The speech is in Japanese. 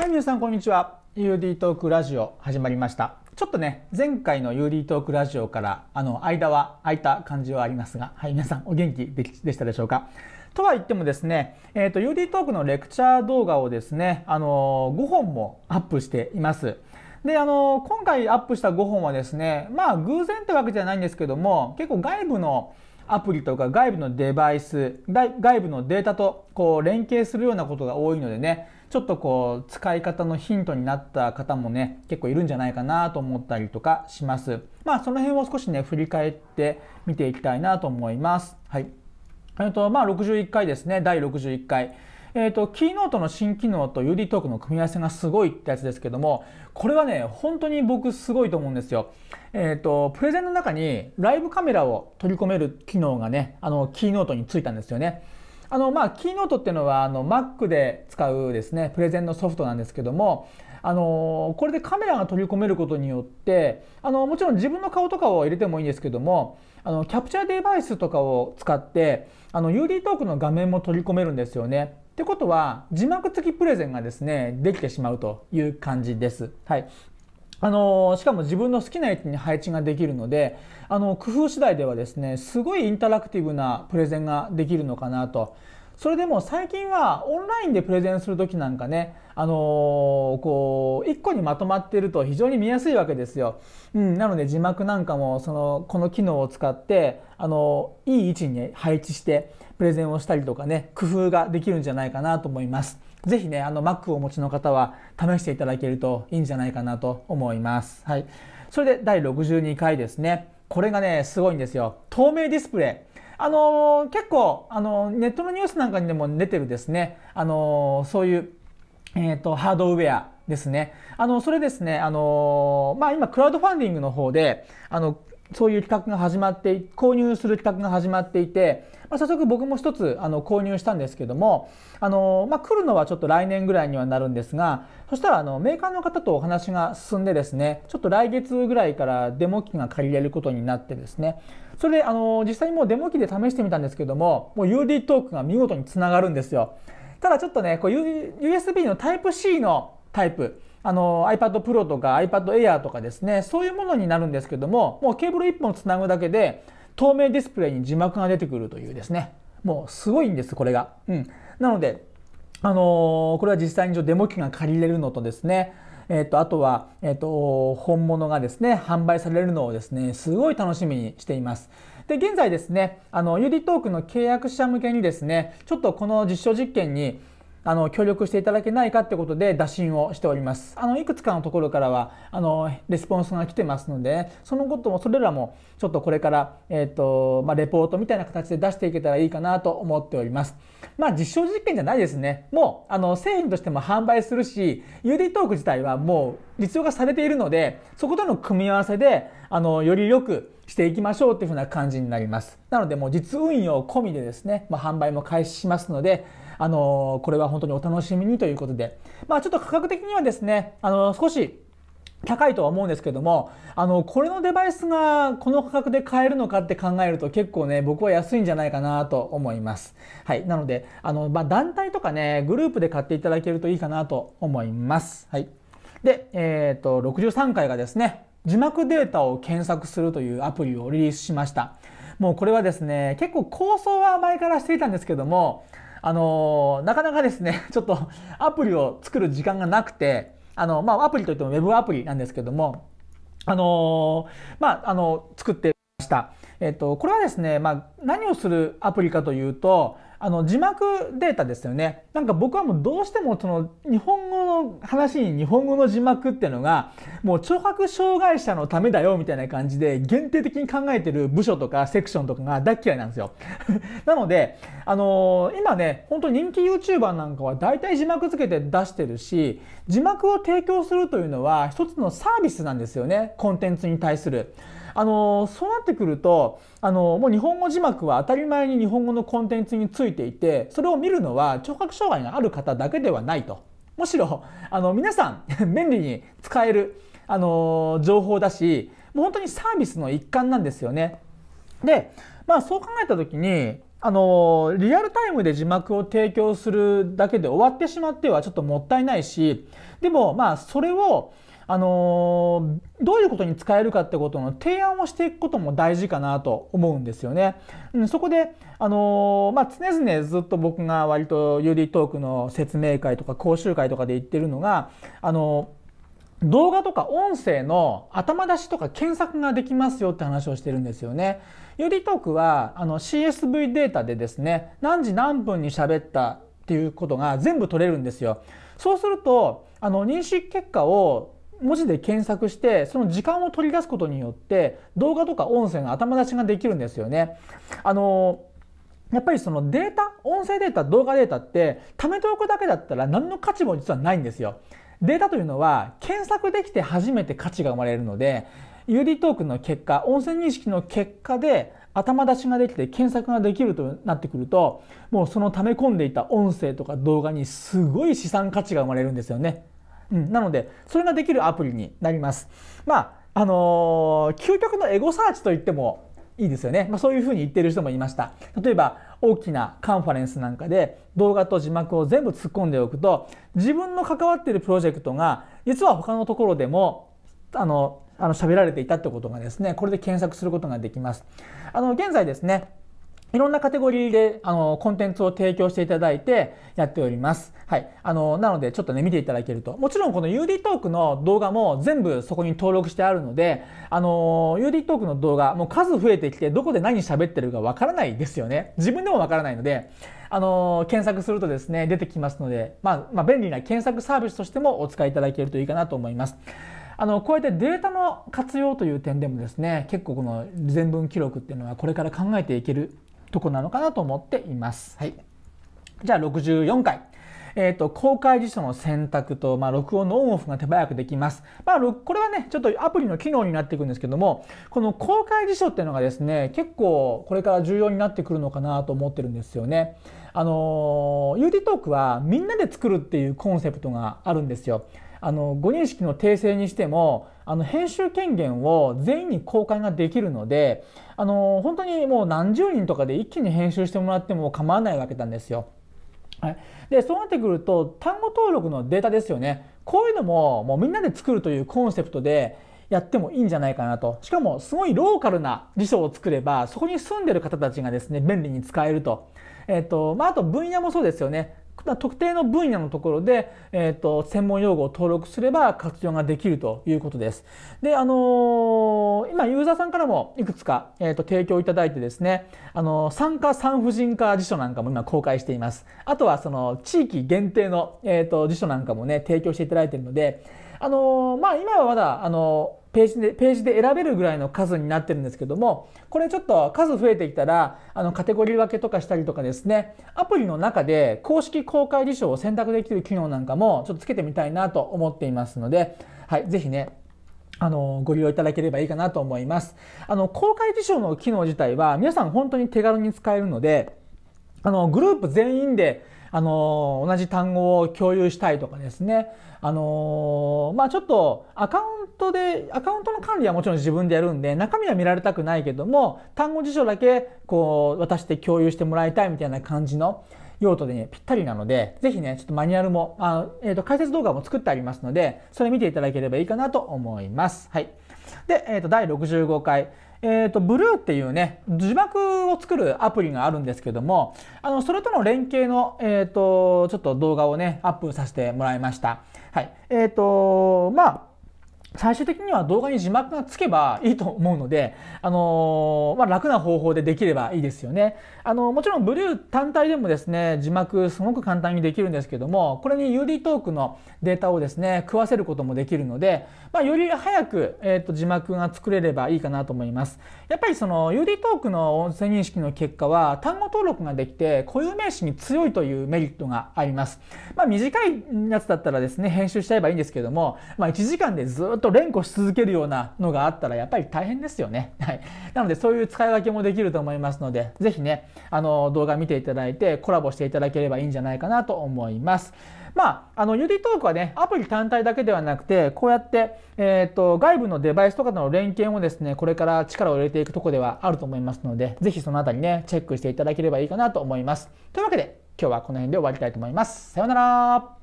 はい皆さんこんにちは UD トークラジオ始まりましたちょっとね前回の UD トークラジオからあの間は空いた感じはありますがはい皆さんお元気ででしたでしょうかとは言ってもですね、えーと、UD トークのレクチャー動画をですね、あの5本もアップしています。で、あの今回アップした5本はですね、まあ偶然ってわけじゃないんですけども、結構外部のアプリとか外部のデバイス、外部のデータとこう連携するようなことが多いのでね、ちょっとこう使い方のヒントになった方もね結構いるんじゃないかなと思ったりとかしますまあその辺を少しね振り返って見ていきたいなと思いますはいえっとまあ61回ですね第61回えっ、ー、と、キーノートの新機能と UD トークの組み合わせがすごいってやつですけども、これはね、本当に僕すごいと思うんですよ。えっ、ー、と、プレゼンの中にライブカメラを取り込める機能がね、あの、キーノートについたんですよね。あの、まあ、キーノートっていうのは、あの、Mac で使うですね、プレゼンのソフトなんですけども、あの、これでカメラが取り込めることによって、あの、もちろん自分の顔とかを入れてもいいんですけども、あの、キャプチャーデバイスとかを使って、あの、UD トークの画面も取り込めるんですよね。ってことは字幕付きプレゼンがですねできてしまうという感じです。はい、あのしかも自分の好きな位置に配置ができるのであの工夫次第ではですねすごいインタラクティブなプレゼンができるのかなと。それでも最近はオンラインでプレゼンする時なんかね、あのー、こう、一個にまとまっていると非常に見やすいわけですよ。うん、なので字幕なんかも、その、この機能を使って、あのー、いい位置に配置して、プレゼンをしたりとかね、工夫ができるんじゃないかなと思います。ぜひね、あの Mac をお持ちの方は試していただけるといいんじゃないかなと思います。はい。それで第62回ですね。これがね、すごいんですよ。透明ディスプレイ。あのー、結構、あのー、ネットのニュースなんかにでも出てるですね。あのー、そういう、えっ、と、ハードウェアですね。あの、それですね、あのまあ、今、クラウドファンディングの方で、あの、そういう企画が始まって、購入する企画が始まっていて、まあ、早速僕も一つあの購入したんですけども、あのまあ、来るのはちょっと来年ぐらいにはなるんですが、そしたらあのメーカーの方とお話が進んでですね、ちょっと来月ぐらいからデモ機が借りれることになってですね、それであの実際にもうデモ機で試してみたんですけども、もう UD トークが見事につながるんですよ。ただちょっとね、こ USB の Type-C のタイプ、あの iPad Pro とか iPad Air とかですねそういうものになるんですけどももうケーブル1本つなぐだけで透明ディスプレイに字幕が出てくるというですねもうすごいんですこれが、うん、なのであのー、これは実際にデモ機が借りれるのとですねえーと、あとは、えーと、本物がですね販売されるのをですねすごい楽しみにしています。で現在ですねあの UD トークの契約者向けにですねちょっとこの実証実験にあの協力していただけないかってことで打診をしておりますあのいくつかのところからはあのレスポンスが来てますのでそのこともそれらもちょっとこれから、えーとまあ、レポートみたいな形で出していけたらいいかなと思っておりますまあ実証実験じゃないですねもうあの製品としても販売するし UD トーク自体はもう実用化されているのでそことの組み合わせであのよりよくしていきましょうっていうふうな感じになりますなのでもう実運用込みでですね、まあ、販売も開始しますのであのこれは本当にお楽しみにということで、まあ、ちょっと価格的にはですね、あの少し高いとは思うんですけども、あの、これのデバイスがこの価格で買えるのかって考えると結構ね、僕は安いんじゃないかなと思います。はい。なので、あの、まあ、団体とかね、グループで買っていただけるといいかなと思います。はい。で、えっ、ー、と、63回がですね、字幕データを検索するというアプリをリリースしました。もうこれはですね、結構構想は前からしていたんですけども、あのなかなかですね、ちょっとアプリを作る時間がなくて、あの、まあ、アプリといっても Web アプリなんですけども、あのまあ、あの、作ってました。えっと、これはですね、まあ、何をするアプリかというと、あの、字幕データですよね。なんか僕はもうどうしてもその、日本語の話に日本語の字幕っていうのが、もう聴覚障害者のためだよみたいな感じで、限定的に考えてる部署とかセクションとかが大嫌いなんですよ。なので、あのー、今ね、本当人気 YouTuber なんかは大体字幕付けて出してるし、字幕を提供するというのは一つのサービスなんですよね。コンテンツに対する。あのそうなってくるとあのもう日本語字幕は当たり前に日本語のコンテンツについていてそれを見るのは聴覚障害がある方だけではないとむしろあの皆さん 便利に使えるあの情報だしもう本当にサービスの一環なんですよね。で、まあ、そう考えた時にあのリアルタイムで字幕を提供するだけで終わってしまってはちょっともったいないしでもまあそれをあのどういうことに使えるかってことの提案をしていくことも大事かなと思うんですよね。うん、そこで、あのまあ、常々ずっと僕が割と UD トークの説明会とか講習会とかで言ってるのが、あの動画とか音声の頭出しとか検索ができますよって話をしてるんですよね。ユーリトークはあの CSV データでですね、何時何分に喋ったっていうことが全部取れるんですよ。そうすると、あの、認識結果を文字で検索してその時間を取り出すことによって動画とか音声の頭出しができるんですよね。あのやっぱりそのデータ音声データ動画データって貯めておくだけだったら何の価値も実はないんですよ。データというのは検索できて初めて価値が生まれるので ud トークの結果音声認識の結果で頭出しができて検索ができるとなってくるともうその溜め込んでいた音声とか動画にすごい資産価値が生まれるんですよね。うん、なのでそれができるアプリになります。まああのー、究極のエゴサーチといってもいいですよね、まあ、そういうふうに言ってる人もいました例えば大きなカンファレンスなんかで動画と字幕を全部突っ込んでおくと自分の関わっているプロジェクトが実は他のところでもあのあの喋られていたってことがですねこれで検索することができますあの現在ですねいろんなカテゴリーで、あの、コンテンツを提供していただいてやっております。はい。あの、なので、ちょっとね、見ていただけると。もちろん、この UD トークの動画も全部そこに登録してあるので、あの、UD トークの動画、もう数増えてきて、どこで何喋ってるかわからないですよね。自分でもわからないので、あの、検索するとですね、出てきますので、まあ、まあ、便利な検索サービスとしてもお使いいただけるといいかなと思います。あの、こうやってデータの活用という点でもですね、結構この全文記録っていうのはこれから考えていけるとこなのかなと思っています。はい、じゃあ64回。えーと、公開辞書の選択と、まあ、録音のオンオフが手早くできます、まあ、これはねちょっとアプリの機能になっていくんですけどもこの公開辞書っていうのがですね結構これから重要になってくるのかなと思ってるんですよね。あの UD トークはみんなで作るっていうコンセプトがあるんですよ。あの誤認識の訂正にしてもあの編集権限を全員に公開ができるのであの本当にもう何十人とかで一気に編集してもらっても構わないわけなんですよ。はい、でそうなってくると単語登録のデータですよねこういうのももうみんなで作るというコンセプトでやってもいいんじゃないかなとしかもすごいローカルな辞書を作ればそこに住んでる方たちがですね便利に使えると,、えーとまあ、あと分野もそうですよね特定の分野のところで、えーと、専門用語を登録すれば活用ができるということです。で、あのー、今ユーザーさんからもいくつか、えーと、提供いただいてですね、あのー、産科産婦人科辞書なんかも今公開しています。あとはその地域限定の、えーと、辞書なんかもね、提供していただいているので、あのー、まあ今はまだ、あのページでページで選べるぐらいの数になってるんですけどもこれちょっと数増えてきたらあのカテゴリー分けとかしたりとかですねアプリの中で公式公開辞書を選択できる機能なんかもちょっとつけてみたいなと思っていますので、はい、ぜひねあの、ご利用いただければいいかなと思います。あの、公開辞書の機能自体は皆さん本当に手軽に使えるので、あのグループ全員であの同じ単語を共有したいとかですねあのまあちょっとアカウントでアカウントの管理はもちろん自分でやるんで中身は見られたくないけども単語辞書だけこう渡して共有してもらいたいみたいな感じの用途でねぴったりなのでぜひねちょっとマニュアルもあ、えー、と解説動画も作ってありますのでそれ見ていただければいいかなと思います。はい、で、えー、と第65回えーと、ブルーっていうね字幕を作るアプリがあるんですけどもあのそれとの連携の、えーと、ちょっと動画をねアップさせてもらいました。はいえーとまあ最終的には動画に字幕がつけばいいと思うので、あのー、まあ、楽な方法でできればいいですよね。あのもちろんブルー単体でもですね、字幕すごく簡単にできるんですけども、これに UD トークのデータをですね、食わせることもできるので、まあ、より早く、えーと、と字幕が作れればいいかなと思います。やっぱりその UD トークの音声認識の結果は、単語登録ができて固有名詞に強いというメリットがあります。まあ、短いやつだったらですね、編集しちゃえばいいんですけども、まあ、1時間でずっとっと連呼し続けるようなのがあったらやっぱり大変ですよね。はい。なのでそういう使い分けもできると思いますので、ぜひね、あの動画見ていただいてコラボしていただければいいんじゃないかなと思います。まあ、あの、ゆりトークはね、アプリ単体だけではなくて、こうやって、えっ、ー、と、外部のデバイスとかとの連携もですね、これから力を入れていくとこではあると思いますので、ぜひそのあたりね、チェックしていただければいいかなと思います。というわけで、今日はこの辺で終わりたいと思います。さようなら